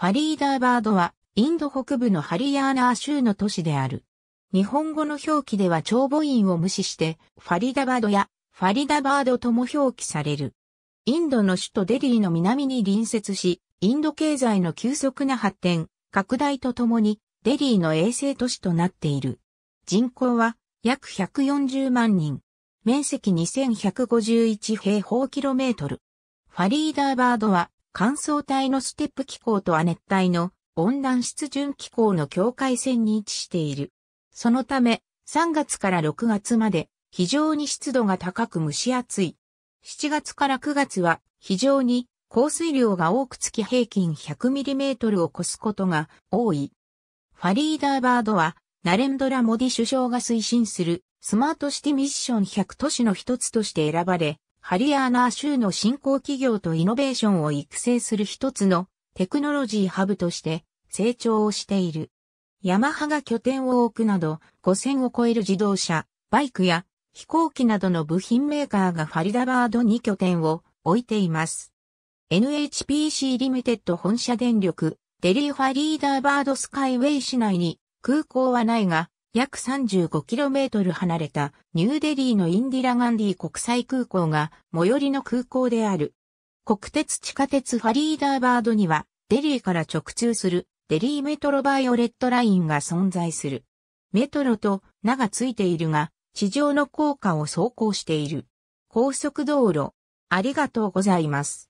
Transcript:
ファリーダーバードは、インド北部のハリヤーナー州の都市である。日本語の表記では長母音を無視して、ファリダバードや、ファリダバードとも表記される。インドの首都デリーの南に隣接し、インド経済の急速な発展、拡大とともに、デリーの衛星都市となっている。人口は約140万人。面積2151平方キロメートル。ファリーダーバードは乾燥帯のステップ気候と亜熱帯の温暖湿潤気候の境界線に位置している。そのため、3月から6月まで非常に湿度が高く蒸し暑い。7月から9月は非常に降水量が多く月平均 100mm を超すことが多い。ファリーダーバードはナレンドラモディ首相が推進するスマートシティミッション100都市の一つとして選ばれ、ハリアーナー州の新興企業とイノベーションを育成する一つのテクノロジーハブとして成長をしている。ヤマハが拠点を置くなど5000を超える自動車、バイクや飛行機などの部品メーカーがファリダバードに拠点を置いています。NHPC リミテッド本社電力、デリーファリーダーバードスカイウェイ市内に空港はないが約 35km 離れたニューデリーのインディラガンディ国際空港が最寄りの空港である。国鉄地下鉄ファリーダーバードにはデリーから直通するデリーメトロバイオレットラインが存在する。メトロと名がついているが地上の高架を走行している。高速道路。ありがとうございます。